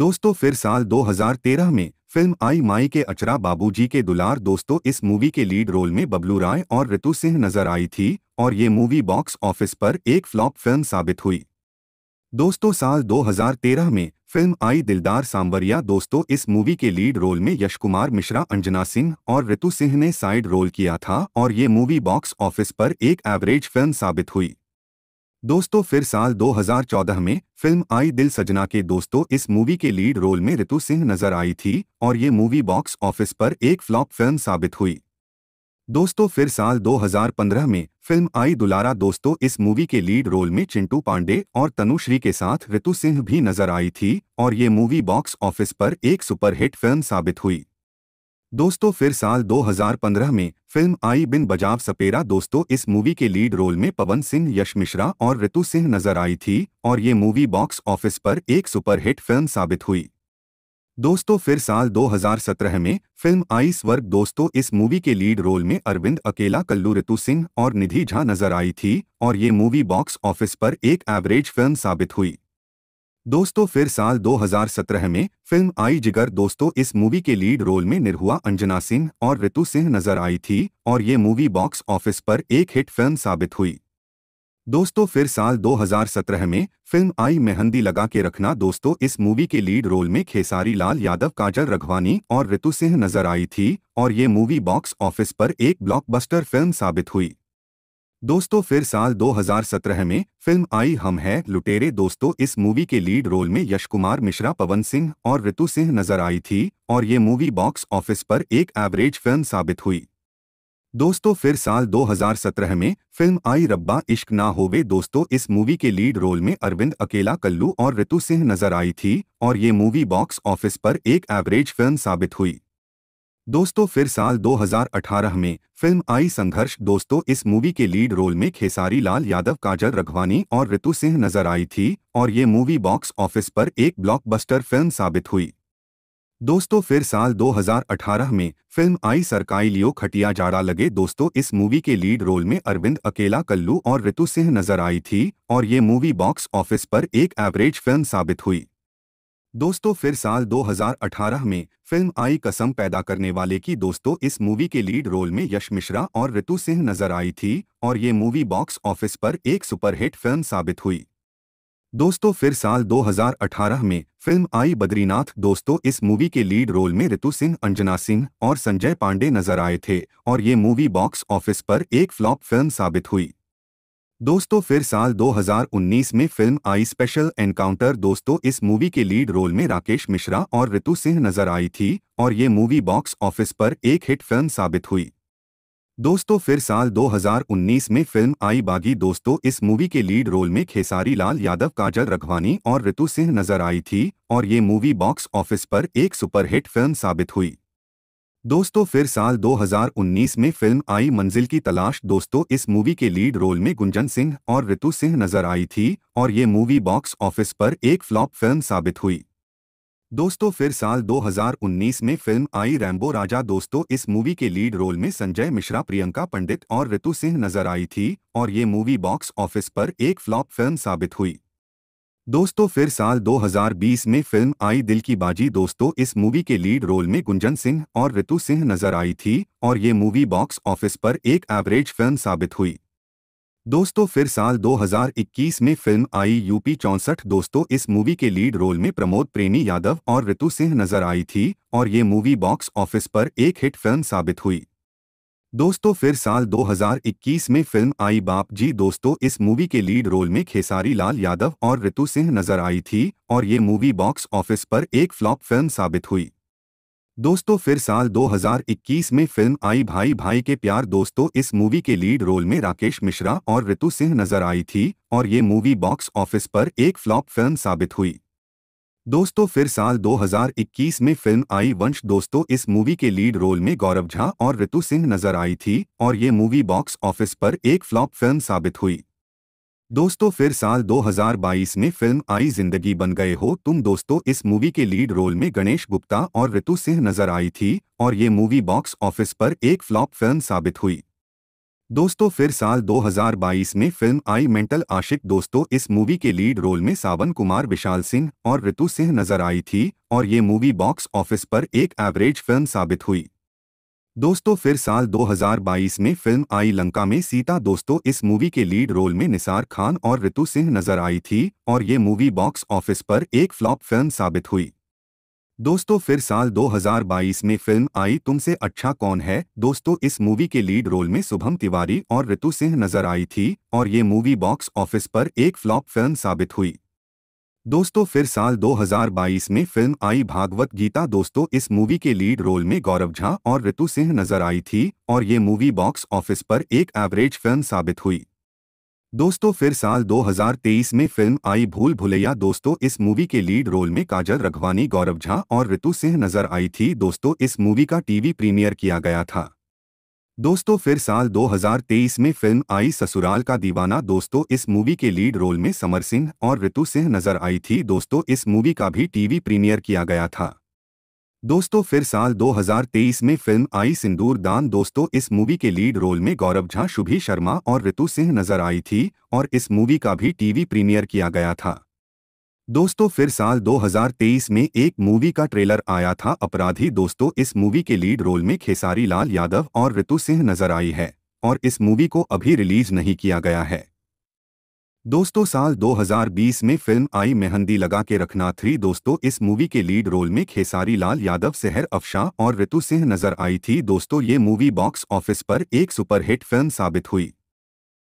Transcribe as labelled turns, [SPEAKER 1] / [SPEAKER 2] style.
[SPEAKER 1] दोस्तों फिर साल 2013 में फिल्म आई माई के अचरा बाबूजी के दुलार दोस्तों इस मूवी के लीड रोल में बबलू राय और ऋतु सिंह नजर आई थी और ये मूवी बॉक्स ऑफिस पर एक फ्लॉप फिल्म साबित हुई दोस्तों साल 2013 में फिल्म आई दिलदार सांवरिया दोस्तों इस मूवी के लीड रोल में यश कुमार मिश्रा अंजना सिंह और ऋतु सिंह ने साइड रोल किया था और ये मूवी बॉक्स ऑफिस पर एक एवरेज फिल्म साबित हुई दोस्तों फिर साल 2014 में फिल्म आई दिल सजना के दोस्तों इस मूवी के लीड रोल में रितु सिंह नजर आई थी और ये मूवी बॉक्स ऑफिस पर एक फ्लॉप फिल्म साबित हुई दोस्तों फिर साल 2015 में फिल्म आई दुलारा दोस्तों इस मूवी के लीड रोल में चिंटू पांडे और तनुश्री के साथ रितु सिंह भी नजर आई थी और ये मूवी बॉक्स ऑफिस पर एक सुपरहिट फिल्म साबित हुई दोस्तों फिर साल 2015 में फिल्म आई बिन बजाव सपेरा दोस्तों इस मूवी के लीड रोल में पवन सिंह यश मिश्रा और ऋतु सिंह नजर आई थी और ये मूवी बॉक्स ऑफिस पर एक सुपरहिट फिल्म साबित हुई दोस्तों फिर साल 2017 में फिल्म आई स्वर्ग दोस्तों इस मूवी के लीड रोल में अरविंद अकेला कल्लू ऋतु सिंह और निधि झा नजर आई थी और ये मूवी बॉक्स ऑफिस पर एक एवरेज फिल्म साबित हुई दोस्तों फिर साल 2017 में फिल्म आई जिगर दोस्तों इस मूवी के लीड रोल में निरहुआ अंजना सिंह और रितु सिंह नजर आई थी और ये मूवी बॉक्स ऑफिस पर एक हिट फिल्म साबित हुई दोस्तों फिर साल 2017 में फिल्म आई मेहंदी लगा के रखना दोस्तों इस मूवी के लीड रोल में खेसारी लाल यादव काजल रघवानी और रितु सिंह नजर आई थी और ये मूवी बॉक्स ऑफिस पर एक ब्लॉकबस्टर फिल्म साबित हुई दोस्तों फिर साल 2017 में फिल्म आई हम हैं लुटेरे दोस्तों इस मूवी के लीड रोल में यश कुमार मिश्रा पवन सिंह और ऋतु सिंह नजर आई थी और ये मूवी बॉक्स ऑफिस पर एक एवरेज फिल्म साबित हुई दोस्तों फिर साल 2017 में फिल्म आई रब्बा इश्क ना होवे दोस्तों इस मूवी के लीड रोल में अरविंद अकेला कल्लू और ऋतु सिंह नजर आई थी और ये मूवी बॉक्स ऑफिस पर एक एवरेज फिल्म साबित हुई दोस्तों फिर साल 2018 में फिल्म आई संघर्ष दोस्तों इस मूवी के लीड रोल में खेसारी लाल यादव काजल रघवानी और ऋतु सिंह नजर आई थी और ये मूवी बॉक्स ऑफिस पर एक ब्लॉकबस्टर फिल्म साबित हुई दोस्तों फिर साल 2018 में फिल्म आई सरकाई लियो खटिया जाड़ा लगे दोस्तों इस मूवी के लीड रोल में अरविंद अकेला कल्लू और ऋतु सिंह नजर आई थी और ये मूवी बॉक्स ऑफिस पर एक एवरेज फिल्म साबित हुई दोस्तों फिर साल 2018 में फिल्म आई कसम पैदा करने वाले की दोस्तों इस मूवी के लीड रोल में यश मिश्रा और ऋतु सिंह नजर आई थी और ये मूवी बॉक्स ऑफिस पर एक सुपरहिट फिल्म साबित हुई दोस्तों फिर साल 2018 में फिल्म आई बद्रीनाथ दोस्तों इस मूवी के लीड रोल में ऋतु सिंह अंजना सिंह और संजय पांडे नजर आए थे और ये मूवी बॉक्स ऑफिस पर एक फ्लॉप फिल्म साबित हुई दोस्तों फिर साल 2019 में फिल्म आई स्पेशल एनकाउंटर दोस्तों इस मूवी के लीड रोल में राकेश मिश्रा और ऋतु सिंह नजर आई थी और ये मूवी बॉक्स ऑफिस पर एक हिट फिल्म साबित हुई दोस्तों फिर साल 2019 में फिल्म आई बागी दोस्तों इस मूवी के लीड रोल में खेसारी लाल यादव काजल रघवानी और ऋतु सिंह नजर आई थी और ये मूवी बॉक्स ऑफिस पर एक सुपरहिट फिल्म साबित हुई दोस्तों फिर साल 2019 में फिल्म आई मंजिल की तलाश दोस्तों इस मूवी के लीड रोल में गुंजन सिंह और ऋतु सिंह नजर आई थी और ये मूवी बॉक्स ऑफिस पर एक फ्लॉप फिल्म साबित हुई दोस्तों फिर साल 2019 में फिल्म आई रैम्बो राजा दोस्तों इस मूवी के लीड रोल में संजय मिश्रा प्रियंका पंडित और ऋतु सिंह नजर आई थी और ये मूवी बॉक्स ऑफिस पर एक फ्लॉप फिल्म साबित हुई दोस्तों फिर साल 2020 में फिल्म आई दिल की बाजी दोस्तों इस मूवी के लीड रोल में गुंजन सिंह और ऋतु सिंह नजर आई थी और ये मूवी बॉक्स ऑफिस पर एक एवरेज फिल्म साबित हुई दोस्तों फिर साल 2021 में फिल्म आई यूपी चौंसठ दोस्तों इस मूवी के लीड रोल में प्रमोद प्रेमी यादव और ऋतु सिंह नजर आई थी और ये मूवी बॉक्स ऑफिस पर एक हिट फिल्म साबित हुई दोस्तों फिर साल 2021 में फिल्म आई बाप जी दोस्तों इस मूवी के लीड रोल में खेसारी लाल यादव और ऋतु सिंह नजर आई थी और ये मूवी बॉक्स ऑफिस पर एक फ्लॉप फिल्म साबित हुई दोस्तों फिर साल 2021 में फिल्म आई भाई भाई के प्यार दोस्तों इस मूवी के लीड रोल में राकेश मिश्रा और ऋतु सिंह नजर आई थी और ये मूवी बॉक्स ऑफिस पर एक फ्लॉप फिल्म साबित हुई दोस्तों फिर साल 2021 में फिल्म आई वंश दोस्तों इस मूवी के लीड रोल में गौरव झा और ऋतु सिंह नजर आई थी और ये मूवी बॉक्स ऑफिस पर एक फ्लॉप फिल्म साबित हुई दोस्तों फिर साल 2022 में फिल्म आई जिंदगी बन गए हो तुम दोस्तों इस मूवी के लीड रोल में गणेश गुप्ता और ऋतु सिंह नजर आई थी और ये मूवी बॉक्स ऑफिस पर एक फ्लॉप फिल्म साबित हुई दोस्तों फिर साल 2022 में फिल्म आई मेंटल आशिक दोस्तों इस मूवी के लीड रोल में सावन कुमार विशाल सिंह और ऋतु सिंह नजर आई थी और ये मूवी बॉक्स ऑफिस पर एक एवरेज फिल्म साबित हुई दोस्तों फिर साल 2022 में फिल्म आई लंका में सीता दोस्तों इस मूवी के लीड रोल में निसार खान और ऋतु सिंह नजर आई थी और ये मूवी बॉक्स ऑफिस पर एक फ्लॉप फिल्म साबित हुई दोस्तों फिर साल 2022 में फिल्म आई तुमसे अच्छा कौन है दोस्तों इस मूवी के लीड रोल में शुभम तिवारी और ऋतु सिंह नजर आई थी और ये मूवी बॉक्स ऑफिस पर एक फ्लॉप फिल्म साबित हुई दोस्तों फिर साल 2022 में फिल्म आई भागवत गीता दोस्तों इस मूवी के लीड रोल में गौरव झा और ऋतु सिंह नजर आई थी और ये मूवी बॉक्स ऑफिस पर एक एवरेज फिल्म साबित हुई दोस्तों फिर साल 2023 में फिल्म आई भूल भुलैया दोस्तों इस मूवी के लीड रोल में काजल रघवानी गौरव झा और ऋतु सिंह नजर आई थी दोस्तों इस मूवी का टीवी प्रीमियर किया गया था दोस्तों फिर साल 2023 में फिल्म आई ससुराल का दीवाना दोस्तों इस मूवी के लीड रोल में समर सिंह और ऋतु सिंह नजर आई थी दोस्तों इस मूवी का भी टीवी प्रीमियर किया गया था दोस्तों फिर साल 2023 में फिल्म आई सिंदूर दान दोस्तों इस मूवी के लीड रोल में गौरव झा शुभी शर्मा और ऋतु सिंह नजर आई थी और इस मूवी का भी टीवी प्रीमियर किया गया था दोस्तों फिर साल 2023 में एक मूवी का ट्रेलर आया था अपराधी दोस्तों इस मूवी के लीड रोल में खेसारी लाल यादव और ऋतु सिंह नजर आई है और इस मूवी को अभी रिलीज नहीं किया गया है दोस्तों साल 2020 में फिल्म आई मेहंदी लगा के रखना थ्री दोस्तों इस मूवी के लीड रोल में खेसारी लाल यादव सेहर अफशा और ऋतु सिंह नजर आई थी दोस्तों ये मूवी बॉक्स ऑफिस पर एक सुपरहिट फिल्म साबित हुई